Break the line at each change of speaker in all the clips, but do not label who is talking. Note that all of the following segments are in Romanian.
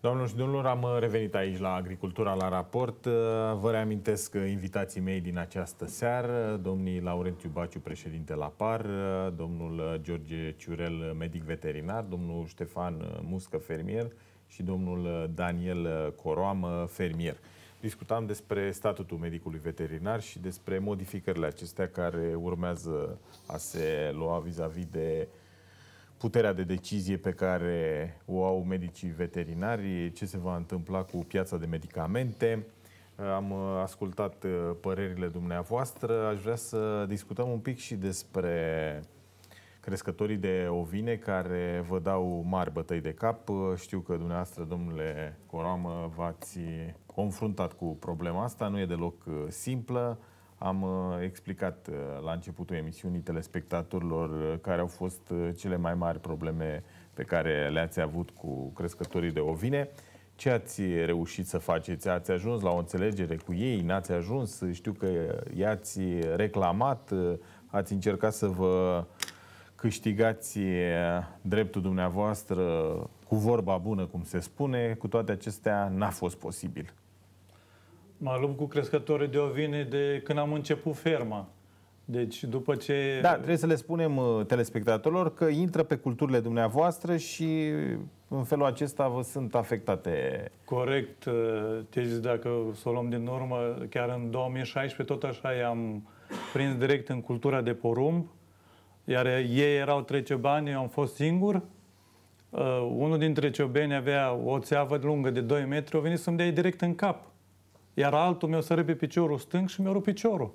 Doamnelor și domnilor, am uh, revenit aici la Agricultura la raport. Uh, vă reamintesc uh, invitații mei din această seară, domnii Laurentiu Baciu, președinte la PAR, domnul George Ciurel, medic veterinar, domnul Ștefan Muscă, fermier și domnul Daniel Coroamă, fermier. Discutam despre statutul medicului veterinar și despre modificările acestea care urmează a se lua vis-a-vis -vis de puterea de decizie pe care o au medicii veterinari, ce se va întâmpla cu piața de medicamente. Am uh, ascultat uh, părerile dumneavoastră. Aș vrea să discutăm un pic și despre crescătorii de ovine care vă dau mari bătăi de cap. Uh, știu că dumneavoastră, domnule Coroamă, v-ați confruntat cu problema asta. Nu e deloc simplă. Am uh, explicat uh, la începutul emisiunii telespectatorilor uh, care au fost cele mai mari probleme pe care le-ați avut cu crescătorii de ovine. Ce ați reușit să faceți? Ați ajuns la o înțelegere cu ei? N-ați ajuns? Știu că i-ați reclamat, ați încercat să vă câștigați dreptul dumneavoastră cu vorba bună, cum se spune, cu toate acestea n-a fost posibil.
Mă lupt cu crescătorii de ovine de când am început ferma. Deci după ce... Da, trebuie să
le spunem uh, telespectatorilor că intră pe culturile dumneavoastră și uh, în felul acesta vă sunt afectate.
Corect. Uh, zic, dacă să o luăm din urmă, chiar în 2016 tot așa i-am prins direct în cultura de porumb, iar ei erau trecebani, eu am fost singur. Uh, unul dintre ciobeni avea o țeavă lungă de 2 metri, a venit să-mi dea direct în cap. Iar altul mi-o sărit pe piciorul stâng și mi-o rupt piciorul.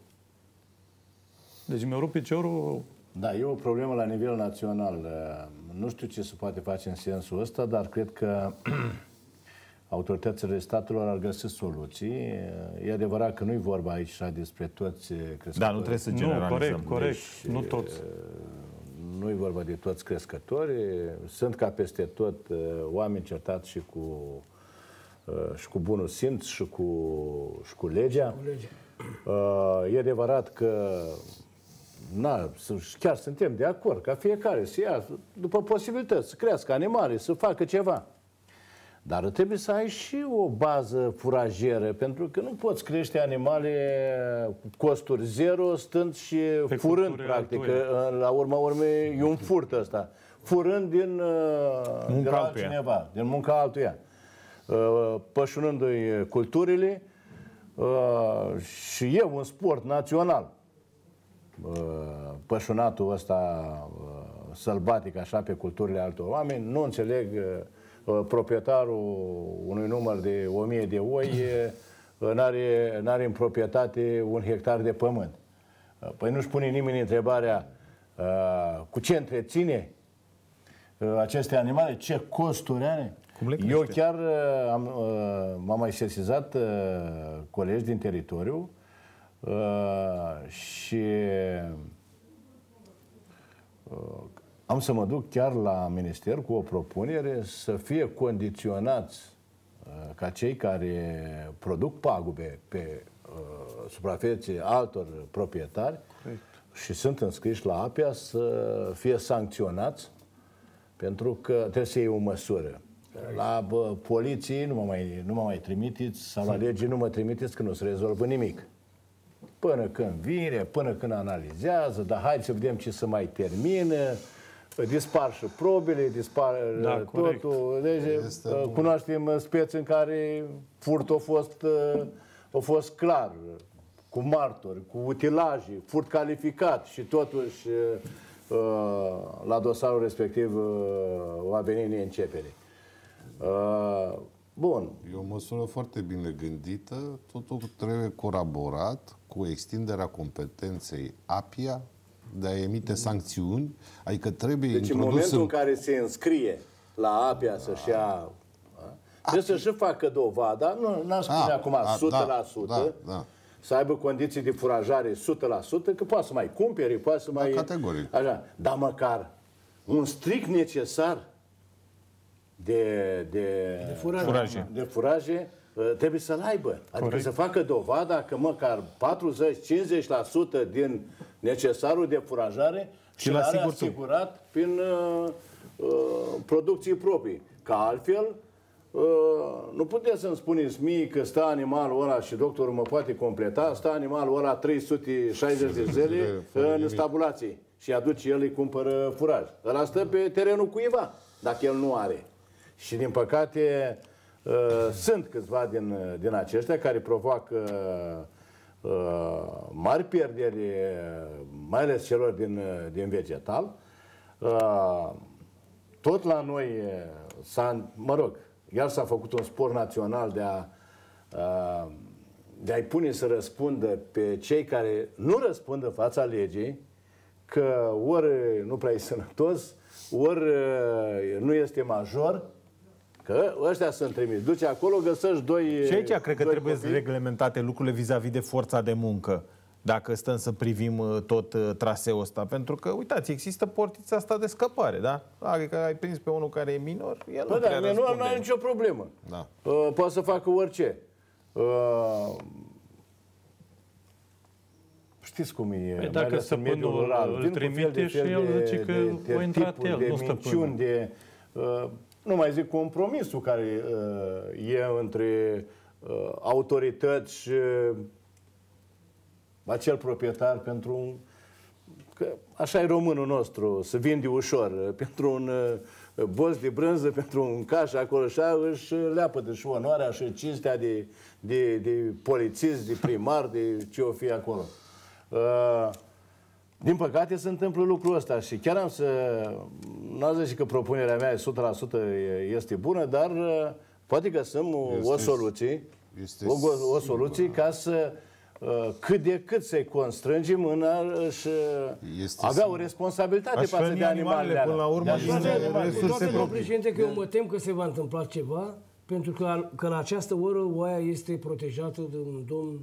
Deci mi-o rupt piciorul... Da, e o
problemă la nivel național. Nu știu ce se poate face în sensul ăsta, dar cred că autoritățile statelor ar găsi soluții. E adevărat că nu-i vorba aici despre toți crescători. Da, nu trebuie să generalizăm. Nu, corect, corect. Deci, nu toți. Nu-i vorba de toți crescători. Sunt ca peste tot oameni certați și cu Uh, și cu bunul simț și cu, și cu legea. Cu legea. Uh, e adevărat că na, chiar suntem de acord ca fiecare să ia după posibilități, să crească animale, să facă ceva. Dar trebuie să ai și o bază furajeră, pentru că nu poți crește animale cu costuri zero, stând și Pe furând, practic. la urma urmei, e un furt ăsta. Furând din, uh, din altcineva, din munca altuia. Uh, pășunându-i culturile uh, și e un sport național uh, pășunatul ăsta sălbatic așa pe culturile altor oameni, nu înțeleg proprietarul unui număr de o mie de oi n-are, are în proprietate un hectar de pământ. Păi nu-și pune nimeni întrebarea cu ce întreține aceste animale, ce costuri are. Cum le Eu chiar uh, am, uh, am mai sesizat uh, colegi din teritoriu uh, și am să mă duc chiar la minister cu o propunere să fie condiționați ca cei care produc pagube pe suprafețe altor proprietari Correct. și sunt înscriși la APIA să fie sancționați pentru că trebuie să iei o măsură. La bă, poliții nu mă mai, nu mă mai trimiteți sau la lege nu mă trimiteți că nu se rezolvă nimic. Până când vine, până când analizează, dar hai să vedem ce se mai termină, dispar și probele, dispar da, uh, totul. Deci este uh, cunoaștem bun. Uh, speți în care furtul a fost, a fost clar, cu martori, cu utilaje, furt calificat și totuși la dosarul respectiv va veni neîncepere. începere. Uh,
bun. E o măsură foarte bine gândită, totul trebuie colaborat cu extinderea competenței APIA de a emite mhm. sancțiuni, adică trebuie Deci în momentul în... în
care se înscrie la APIA să-și ia... Trebuie să-și facă dovada, nu n-am spune a, acum a, 100%, da, da, da. să aibă condiții de furajare 100%, că poate să mai cumpere, poate să da, mai... Da, categoric. Așa, dar măcar un strict necesar de, de, de furaje, furaje. De furaje uh, trebuie să-l aibă. Adică Corect. să facă dovada că măcar 40-50% din necesarul de furajare și l-a asigurat tu. prin uh, uh, producții proprii. Ca altfel, uh, nu puteți să-mi spuneți mie că stă animalul ăla și doctorul mă poate completa, stă animalul ăla 360 de zile în stabulații și aduce el îi cumpără furaj. Dar asta pe terenul cuiva, dacă el nu are. Și din păcate uh, sunt câțiva din, din aceștia care provoacă uh, mari pierderi, mai ales celor din, din vegetal. Uh, tot la noi uh, s-a, mă rog, iar s-a făcut un spor național de a uh, de a-i pune să răspundă pe cei care nu răspund în fața legii, că ori nu prea e sănătos, ori uh, nu este major pleacă, ăștia sunt trimis. Duce acolo, găsești doi Și aici cred că trebuie copii.
reglementate lucrurile vis-a-vis -vis de forța de muncă dacă stăm să privim uh, tot uh, traseul ăsta. Pentru că, uitați, există portița asta de scăpare, da? Adică ai prins pe unul care e minor,
el păi nu da, prea nu, are nicio
problemă. Da. Uh, poate să facă orice. Uh, Știți cum e, păi dacă să rural, îl trimite și el zice că o intrat el, de nu minciuni, stăpână. de uh, nu mai zic compromisul care uh, e între uh, autorități și uh, acel proprietar pentru un... Că așa e românul nostru, să vinde ușor. Uh, pentru un uh, boz de brânză, pentru un caș acolo așa, își leapă de și onoarea și cinstea de, de, de polițist, de primar, de ce o fi acolo. Uh, din păcate se întâmplă lucrul ăsta și chiar am să... Nu zis că propunerea mea 100% este bună, dar uh, poate găsim este, o soluție,
este o, o
soluție sigur. ca să uh, cât de cât să-i constrângem în a și uh, este avea o
responsabilitate Aș față de animalele până la urmă de resurse proprii. președinte, că eu mă tem că se va întâmpla ceva, pentru că, că la această oră oaia este protejată de un domn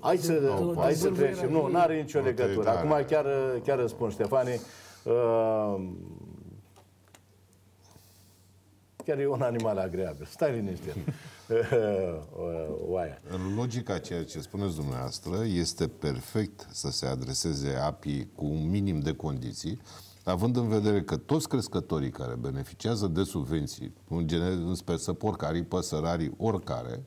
Hai să, no, hai să trecem. Nu, nu are nicio legătură. Da, Acum
da. chiar, chiar răspund, Ștefane. Uh, chiar e un animal agreabil. Stai liniște. Uh, oaia.
Logica ceea ce spuneți dumneavoastră este perfect să se adreseze API cu un minim de condiții, având în vedere că toți crescătorii care beneficiază de subvenții, în, gener, în să săporcarii, păsărarii, oricare,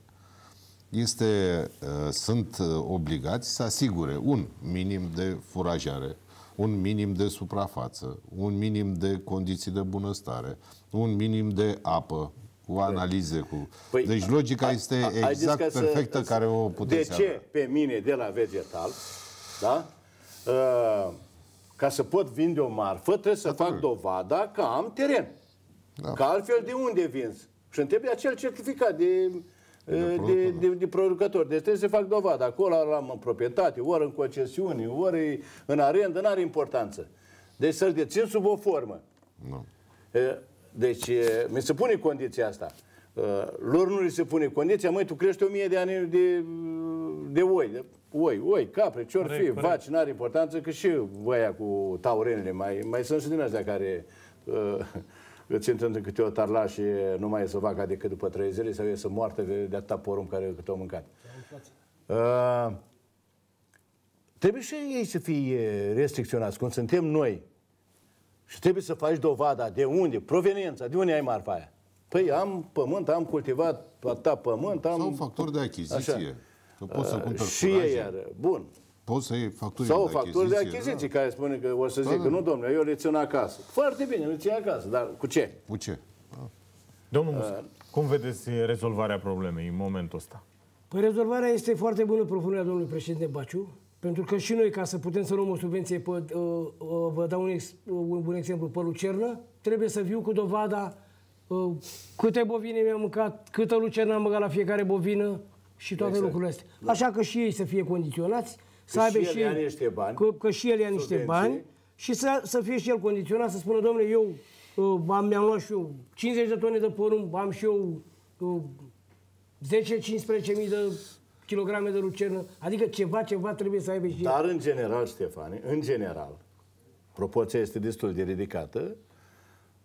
este, uh, sunt uh, obligați să asigure un minim de furajare, un minim de suprafață, un minim de condiții de bunăstare, un minim de apă cu păi- analize. Cu... Păi, deci logica a, este exact ca perfectă să, care o puteți De ce avea.
pe mine de la vegetal, da? Uh, ca să pot vinde o marfă, trebuie să da, fac da. dovada că am teren. Da. Că altfel de unde vinzi? Și întrebi acel certificat de de, de, de, producători. Deci trebuie să fac dovadă. Acolo am în proprietate, ori în concesiuni, ori în arendă, nu are importanță. Deci să-l dețin sub o formă. Nu. Deci mi se pune condiția asta. Lor nu li se pune condiția, măi, tu crești o mie de ani de, de oi, de oi, oi, capre, ce ori fi, vaci, n-are importanță, că și voia cu taurenele, mai, mai sunt și din astea care uh, eu țin întâi câte o și nu mai ies să vaca adică decât după trei zile sau ies moartă de, de atâta porum care câte o mâncat. Uh, trebuie și ei să fie restricționați, cum suntem noi. Și trebuie să faci dovada de unde, proveniența, de unde ai marfa aia. Păi am pământ, am cultivat atâta pământ, am... Sau factor de achiziție. Așa. Că poți să uh, Și ei iar.
Bun. Poți să iei facturile Sau de facturi achiziție, de achiziție da.
care spune că o să zic da, că da. nu, domnule, eu țin acasă. Foarte bine, țin acasă, dar cu ce?
Cu ce? Da.
Domnul Musca, uh, cum vedeți rezolvarea problemei în momentul ăsta?
Păi rezolvarea este foarte bună propunerea domnului președinte Baciu, pentru că și noi, ca să putem să luăm o subvenție, pe, uh, uh, vă dau un, ex, uh, un bun exemplu, pe lucernă, trebuie să viu cu dovada uh, câte bovine mi-am mâncat, câtă lucernă am mâncat la fiecare bovină și toate exact. lucrurile astea. Da. Așa că și ei să fie condiționați să aibă și el niște bani, că, că și el ia niște bani și să, să fie și el condiționat, să spună, domnule, eu uh, am, mi-am luat și eu 50 de tone de porumb, am și eu 10-15 uh, mii de kilograme de lucernă. Adică ceva, ceva trebuie să aibă și Dar el. în general, Ștefane, în general, proporția este
destul de ridicată.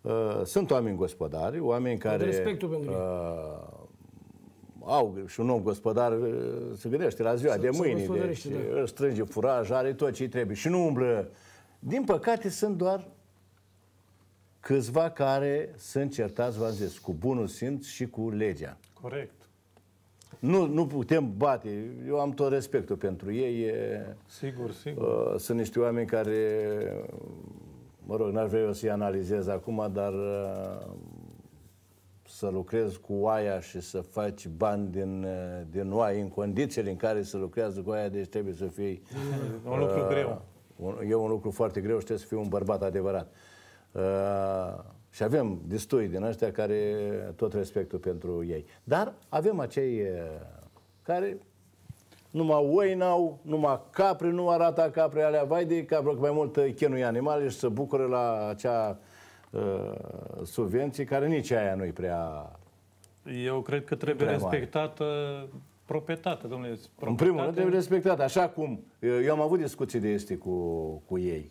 Uh, sunt oameni gospodari, oameni care... Respectul pentru uh, au și un om gospodar uh, se gândește la ziua de mâine. Deci, da. Își strânge furaj, are tot ce trebuie și nu umblă. Din păcate sunt doar câțiva care sunt certați, v-am zis, cu bunul simț și cu legea. Corect. Nu, nu putem bate. Eu am tot respectul pentru ei. E, sigur, sigur. Uh, sunt niște oameni care, mă rog, n-aș vrea eu să-i analizez acum, dar uh, să lucrezi cu oaia și să faci bani din, eh, din oaie în condițiile în care se lucrează cu oaia, deci trebuie să fii... Un uh, lucru eh, greu. Un, e un lucru foarte greu și trebuie să fii un bărbat adevărat. Uh, și avem destui din ăștia care tot respectul pentru ei. Dar avem acei uh, care numai oi n-au, numai capri nu arată capri alea, vai de cap, mai mult chinuie animale și se bucură la acea Uh, subvenții, care nici aia nu-i prea...
Eu cred că trebuie respectată proprietatea, domnule. Proprietate... În primul rând trebuie
respectată, așa cum... Uh, eu am avut discuții de este cu, cu ei.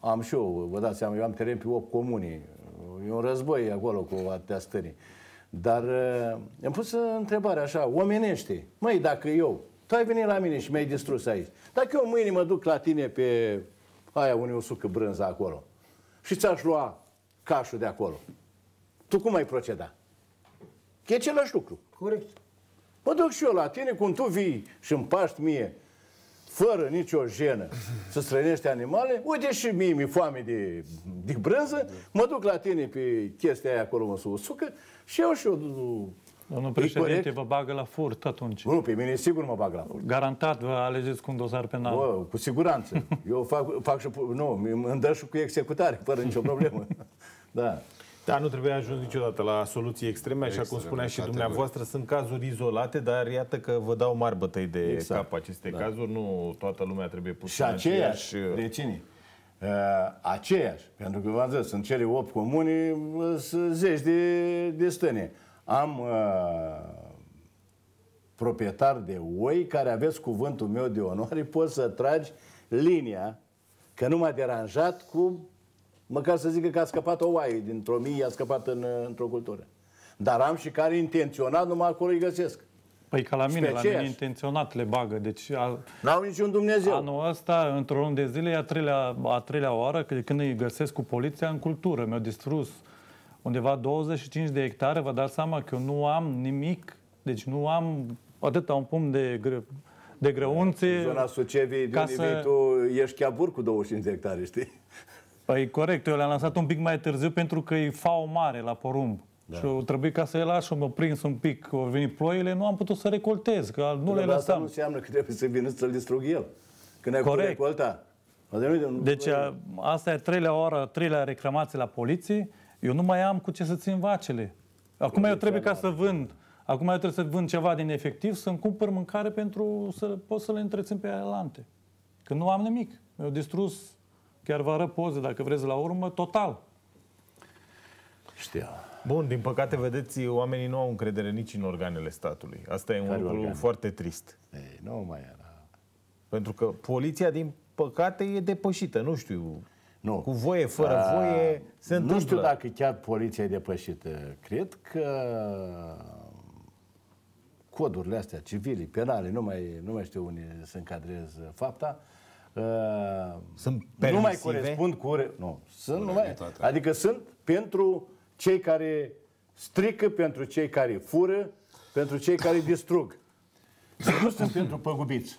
Am și eu, vă dați seama, eu am teren pe 8 comuni. Uh, e un război acolo cu atâtea stării. Dar am pus întrebarea așa, omenește. Măi, dacă eu, tu ai venit la mine și mi-ai distrus aici. Dacă eu mâine mă duc la tine pe aia unde o sucă brânza acolo, și ți-aș lua cașul de acolo. Tu cum ai proceda? E același lucru. Corect. Mă duc și eu la tine, cum tu vii și îmi paști mie, fără nicio jenă, să strănești animale, uite și mie mi foame de, de brânză, mă duc la tine pe chestia aia acolo, mă sucă, și
eu și eu Domnul președinte vă bagă la furt atunci. Nu, pe mine sigur mă bag la furt.
Garantat vă alegeți cu un dosar penal. Bă, cu siguranță. Eu fac, fac și... Nu, îmi dă și cu executare, fără nicio problemă.
da. Da, nu trebuie ajuns niciodată la soluții extreme, așa extreme, cum spunea și dumneavoastră, sunt cazuri izolate, dar iată că vă dau mari bătăi de exact. cap aceste da.
cazuri, nu toată lumea trebuie pusă Și aceeași, aceeași vecine, uh, uh, aceeași, pentru că v-am zis, în cele 8 comuni, sunt zeci de, de stâne am uh, proprietar de oi care aveți cuvântul meu de onoare, poți să tragi linia că nu m-a deranjat cu, măcar să zică că a scăpat o oaie dintr-o mie, a scăpat în, uh, într-o cultură. Dar am și care intenționat numai acolo îi găsesc.
Păi ca la mine, la mine intenționat le bagă. Deci, a... N-au niciun Dumnezeu. Anul ăsta, într-o lună de zile, e a treilea, a treilea oară când îi găsesc cu poliția în cultură. Mi-au distrus uh, undeva 25 de hectare, vă dați seama că eu nu am nimic, deci nu am atâta un pumn de gră, de grăunțe. În zona Sucevii, ca să... Vii,
tu ești chiar cu 25 de hectare, știi?
Păi corect, eu le-am lansat un pic mai târziu pentru că e fao mare la porumb. Da. Și o trebuie ca să le las și mă prins un pic, au venit ploile, nu am putut să recoltez, că nu păi, le lăsam. Asta nu
înseamnă că trebuie să vină să-l distrug eu, când ai corect. putut recolta. Adică deci a,
asta e treilea oară, treilea reclamație la poliție eu nu mai am cu ce să țin vacele. Acum eu trebuie ca să vând. Acum eu trebuie să vând ceva din efectiv, să-mi cumpăr mâncare pentru să pot să le întrețin pe alante. Că nu am nimic. Mi-au distrus, chiar vă arăt poze, dacă vreți, la urmă, total. Știa. Bun, din păcate, vedeți,
oamenii nu au încredere nici în organele statului. Asta e un lucru foarte trist. Ei, nu mai
era. Pentru că poliția, din păcate, e depășită. Nu știu nu. Cu voie, fără A, ah, voie, se întâmplă. Nu știu dacă chiar poliția e depășită. Cred că codurile astea, civile, penale, nu mai, nu mai știu unde să încadrez fapta, uh, sunt permisive? Nu mai corespund cu... Re... Nu, sunt nu numai... Adică sunt pentru cei care strică, pentru cei care fură, pentru cei care distrug. nu sunt pentru păgubiți.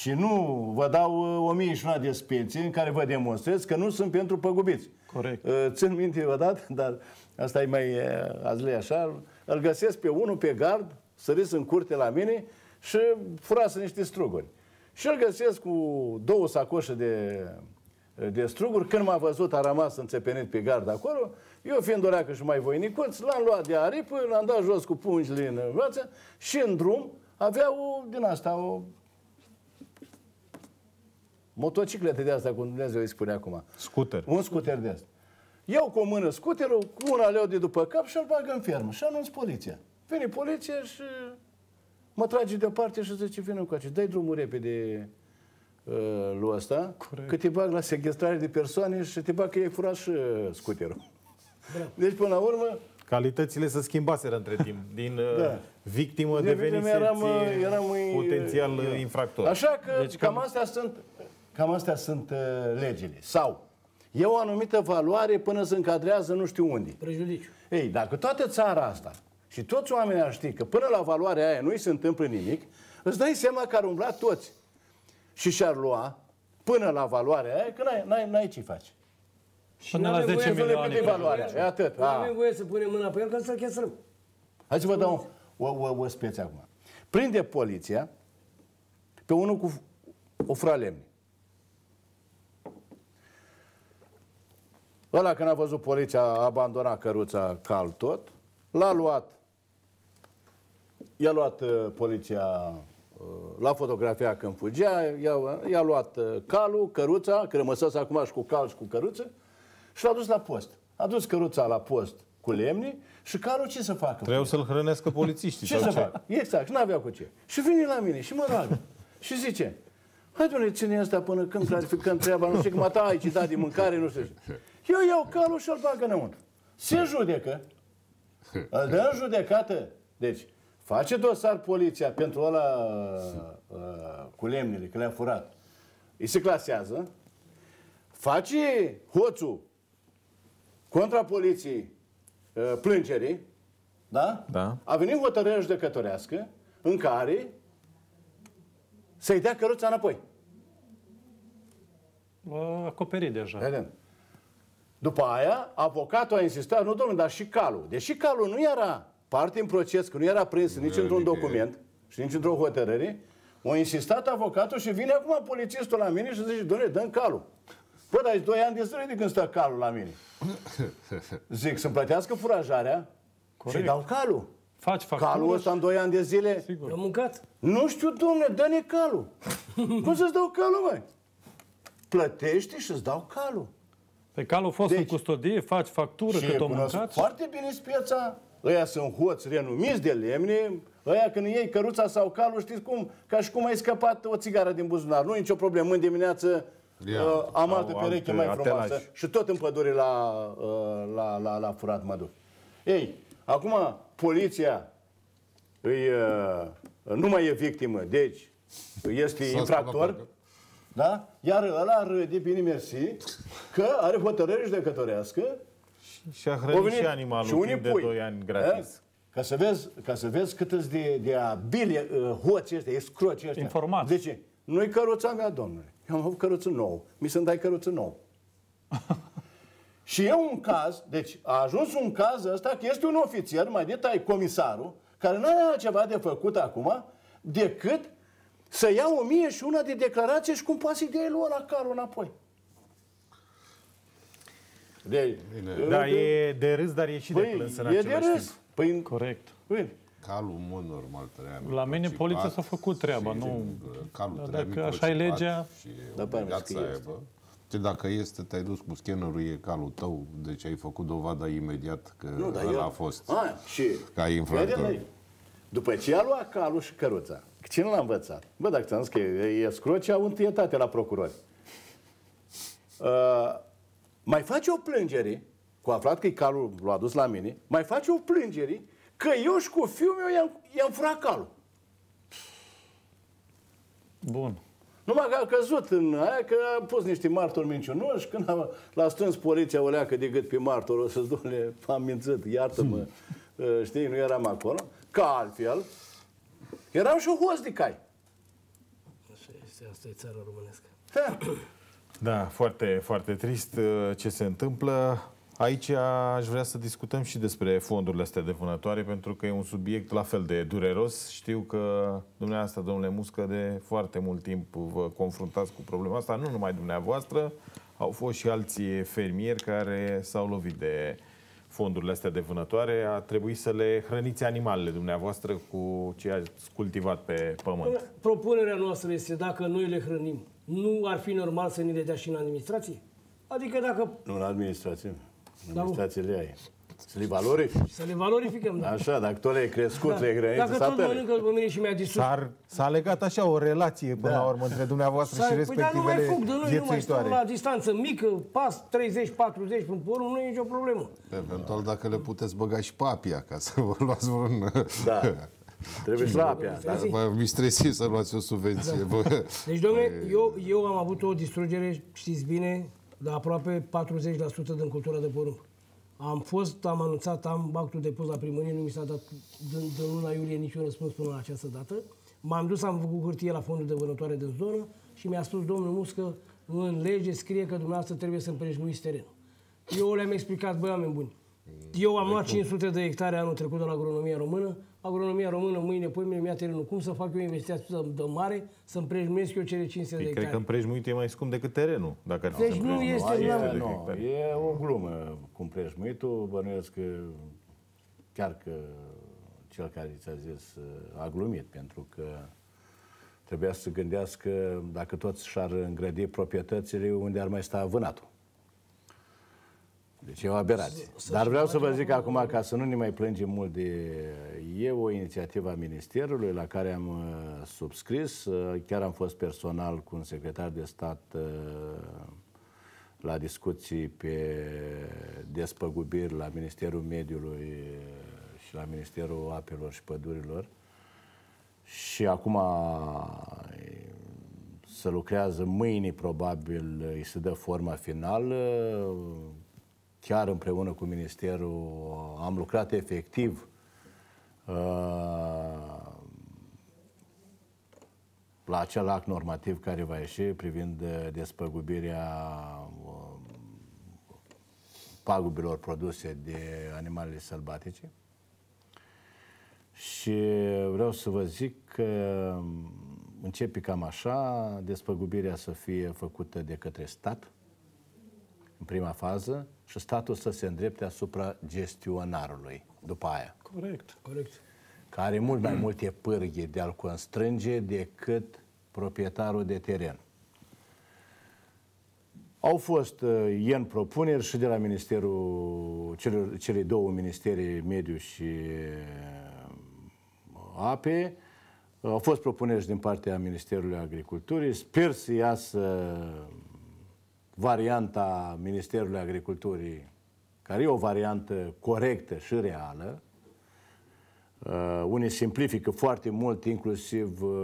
Și nu vă dau uh, o mie și una de specii în care vă demonstrez că nu sunt pentru păgubiți. Corect. Uh, țin minte vă dat, dar asta e mai uh, azlei așa, îl găsesc pe unul pe gard, săris în curte la mine și furasă niște struguri. Și îl găsesc cu două sacoșe de, de struguri. Când m-a văzut, a rămas înțepenit pe gard acolo. Eu, fiind că și mai voinicuț, l-am luat de aripă, l-am dat jos cu pungile în brață și în drum avea o, din asta, o motociclete de asta, cum Dumnezeu îi spune acum. Scooter. Un scooter de asta. Eu cu o mână scuterul, cu una leu de după cap și îl bag în fermă. Și anunț poliția. Vine poliția și mă trage deoparte și zice, vină cu acest, dai drumul repede uh, lui ăsta, Corect. că te bag la sequestrare de persoane și te bag că ai furat și uh, scuterul. Bravo. Deci, până la urmă...
Calitățile se schimbaseră între timp. Din uh, da. victimă de devenise eram, eram potențial eu. infractor.
Așa că deci, cam, cam astea sunt Cam astea sunt uh, legile. Sau e o anumită valoare până se încadrează nu știu unde. Prejudiciu. Ei, dacă toată țara asta și toți oamenii ar ști că până la valoarea aia nu îi se întâmplă nimic, îți dai seama că ar umbla toți. Și și-ar lua până la valoarea aia, că n-ai, ce faci. Și până la 10 milioane. Nu valoarea, e atât. Nu avem
voie să punem mâna pe el, că să-l chestrăm.
Hai să vă dau o, o, o speță acum. Prinde poliția pe unul cu o frală Ăla când a văzut poliția a abandonat căruța cal tot, l-a luat, i-a luat uh, poliția uh, la fotografia când fugea, i-a, luat uh, calul, căruța, că rămăsăs acum și cu cal și cu căruță, și l-a dus la post. A dus căruța la post cu lemne și calul ce să facă?
Trebuie să-l hrănească polițiștii. Ce să ce? fac?
Exact, nu avea cu ce. Și vine la mine și mă roagă. și zice, hai doamne, ține asta până când clarificăm treaba, nu știu mă ta ai citat din da, mâncare, nu știu eu iau calul și îl bag înăuntru. Se judecă. Îl dă în judecată. Deci, face dosar poliția pentru ăla uh, cu lemnele, că le-a furat. Îi se clasează. Face hoțul contra poliției uh, plângerii. Da? da? A venit hotărârea judecătorească în care să-i dea căruța înapoi.
A acoperit deja. Vedem.
După aia, avocatul a insistat, nu domnule, dar și calul. Deși calul nu era parte în proces, că nu era prins nici într-un document și nici într-o hotărâre, a insistat avocatul și vine acum polițistul la mine și zice, domnule, dă-mi calul. Bă, dar doi ani de zile de când stă calul la mine. Zic, să-mi plătească furajarea Corect. și dau calul. Faci factură calul ăsta în doi ani de zile. Sigur. mâncat. Nu știu, domnule, dă-ne calul. Cum să-ți dau calul, mai?
Plătești și-ți dau calul. Pe cal fost deci, în custodie, faci factură cât o mâncați. foarte
bine spiața. ăia sunt hoți renumiți de lemne, ăia când iei căruța sau calul, știți cum, ca și cum ai scăpat o țigară din buzunar. Nu e nicio problemă, în dimineață Ia, uh, am altă pereche mai frumoasă Atelaj. și tot în pădure la, uh, la, la, la furat mă duc. Ei, acum poliția îi, uh, nu mai e victimă, deci este infractor. Da? Iar ăla râde, bine mersi, că are hotărâri judecătorească. Și a hrănit și animalul și unii pui, de 2 ani da? gratis. Da? Ca să vezi, ca să vezi cât de, de abile uh, hoții ăștia, escroci ăștia. Informat. De ce? Nu-i căruța mea, da, domnule. Eu am avut căruță nou. Mi se mi dai căruță nou. și e un caz, deci a ajuns un caz ăsta că este un ofițer, mai de e comisarul, care nu are ceva de făcut acum decât să ia o mie și una de declarație și cum poate să de el ăla carul înapoi. De, Bine.
Da, de, e de râs, dar e și păi, de plâns în e de râs. Timp.
Păi,
Corect. Bine. Păi. Calul, în mod normal, treaba. La mine poliția s-a făcut treaba, și, nu... Calul da, dacă așa e legea... Și da, obligația aia, bă. Și dacă este, te-ai dus cu scannerul, e calul tău, deci ai făcut dovada imediat că nu, ăla eu... a fost a, și ca infractor.
După ce a luat calul și căruța,
Cine l-a învățat? Bă, dacă ți-am zis că
e, e au întâietate la procurori. Uh, mai face o plângere, cu aflat că calul l-a dus la mine, mai face o plângere că eu și cu fiul meu i-am, i-am furat calul. Bun. Numai că a căzut în aia, că a pus niște martori minciunoși, când a, l-a strâns poliția o leacă de gât pe martorul, să-ți, domnule, am mințit, iartă-mă, hmm. uh, știi, nu eram acolo, ca altfel, erau și hoți cai.
Asta e țara românescă.
Da.
da, foarte, foarte trist uh, ce se întâmplă. Aici aș vrea să discutăm și despre fondurile astea de vânătoare, pentru că e un subiect la fel de dureros. Știu că dumneavoastră, domnule Muscă, de foarte mult timp vă confruntați cu problema asta, nu numai dumneavoastră, au fost și alții fermieri care s-au lovit de uh, fondurile astea de vânătoare, a trebuit să le hrăniți animalele dumneavoastră cu ce ați cultivat pe pământ. Păi,
propunerea noastră este dacă noi le hrănim, nu ar fi normal să ni le dea și în administrație? Adică dacă... Nu în administrație.
În
da, administrație le ai. Să
le valorific. Să le valorificăm, da. Așa, dacă tot le-ai crescut, da.
le-ai hrănit, Dacă tot mănâncă pe mine și mi-a distrus. S-a,
s-a legat așa o relație până da. la urmă
între dumneavoastră și păi, respectivele păi, da, nu mai fug de noi, nu mai stăm la distanță mică, pas 30-40 până pe urmă, nu e nicio problemă. Eventual dacă le puteți băga și pe apia, ca să vă luați
vreun... Da.
Trebuie și la apia. Da, Mi stresi să luați o subvenție. Da. Deci, domnule, păi- eu, eu am avut o distrugere, știți bine, de aproape 40% din cultura de porumb. Am fost, am anunțat, am actul depus la primărie, nu mi s-a dat de luna iulie niciun răspuns până la această dată. M-am dus, am făcut hârtie la fondul de vânătoare de zonă și mi-a spus domnul Muscă, în lege scrie că dumneavoastră trebuie să împrejmuiți terenul. Eu le-am explicat, băi, oameni buni, eu am luat 500 de hectare anul trecut de la agronomia română, agronomia română, mâine, poimine, mi-a terenul. Cum să fac eu investiția de mare, să împrejmuiesc eu cele 500 păi de hectare? Cred că
împrejmuit e mai scump decât terenul, dacă ar fi Deci nu este... Nu,
nu, e o glumă cu împrejmuitul, bănuiesc că chiar că cel care ți-a zis a glumit, pentru că trebuia să gândească dacă toți și-ar îngrădi proprietățile unde ar mai sta vânatul. Deci e o aberație. Dar vreau să vă zic acum, ca să nu ne mai plângem mult de... E o inițiativă a Ministerului la care am uh, subscris. Uh, chiar am fost personal cu un secretar de stat uh, la discuții pe despăgubiri la Ministerul Mediului și la Ministerul Apelor și Pădurilor. Și acum se lucrează mâine, probabil, îi se dă forma finală chiar împreună cu Ministerul, uh, am lucrat efectiv uh, la acel act normativ care va ieși privind uh, despăgubirea uh, pagubilor produse de animalele sălbatice. Și vreau să vă zic că um, începe cam așa, despăgubirea să fie făcută de către stat, în prima fază și statul să se îndrepte asupra gestionarului după aia.
Corect. Corect.
Care mult mai multe pârghii de a-l constrânge decât proprietarul de teren. Au fost uh, ien propuneri și de la Ministerul, cele, cele două ministerii, mediu și uh, ape. Au fost propuneri din partea Ministerului Agriculturii. Sper să iasă uh, varianta Ministerului Agriculturii, care e o variantă corectă și reală. Uh, unii simplifică foarte mult, inclusiv uh,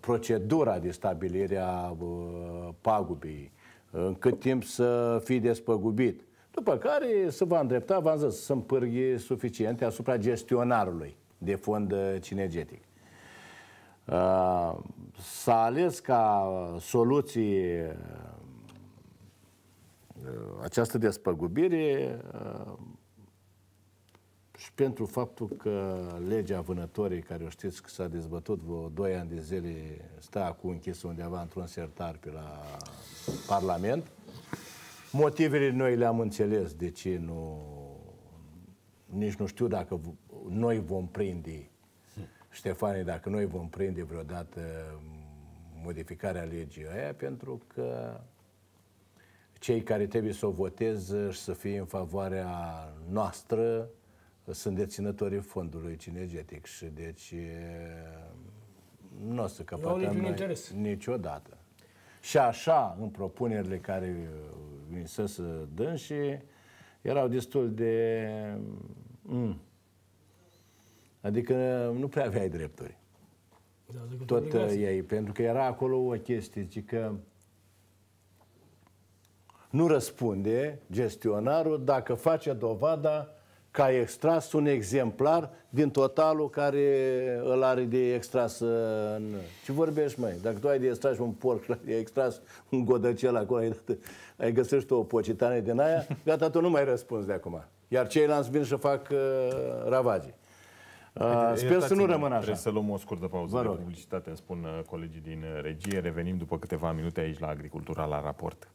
procedura de stabilire a uh, pagubii, în cât timp să fii despăgubit. După care se va îndrepta, v-am zis, să împârghie suficiente asupra gestionarului de fond uh, cinegetic. Uh, s-a ales ca soluții această despăgubire uh, și pentru faptul că legea vânătorii, care o știți că s-a dezbătut vreo 2 ani de zile, stă acum închisă undeva într-un sertar pe la Parlament, motivele noi le-am înțeles de ce nu... Nici nu știu dacă noi vom prinde, Ștefane, dacă noi vom prinde vreodată modificarea legii aia, pentru că cei care trebuie să o votez și să fie în favoarea noastră sunt deținătorii fondului cinegetic și deci nu o să căpătăm noi interes. niciodată. Și așa, în propunerile care vin să se dân și erau destul de... Mm. Adică nu prea aveai drepturi.
Da, tot ei,
pentru că era acolo o chestie, că nu răspunde gestionarul dacă face dovada că a extras un exemplar din totalul care îl are de extras în... Ce vorbești, mai? Dacă tu ai de extras un porc, ai extras un godăcel acolo, ai, găsești o pocitane din aia, gata, tu nu mai răspunzi de acum. Iar ceilalți vin și fac uh, ravagii.
Uh, sper să nu rămână așa. Trebuie să luăm o scurtă pauză de
publicitate, îmi spun uh, colegii din uh, regie. Revenim după câteva minute aici la Agricultura la raport.